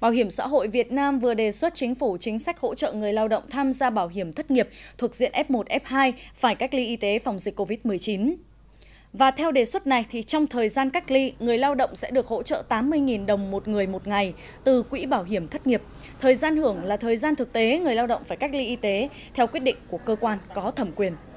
Bảo hiểm xã hội Việt Nam vừa đề xuất chính phủ chính sách hỗ trợ người lao động tham gia bảo hiểm thất nghiệp thuộc diện F1, F2 phải cách ly y tế phòng dịch COVID-19. Và theo đề xuất này thì trong thời gian cách ly, người lao động sẽ được hỗ trợ 80.000 đồng một người một ngày từ quỹ bảo hiểm thất nghiệp. Thời gian hưởng là thời gian thực tế người lao động phải cách ly y tế theo quyết định của cơ quan có thẩm quyền.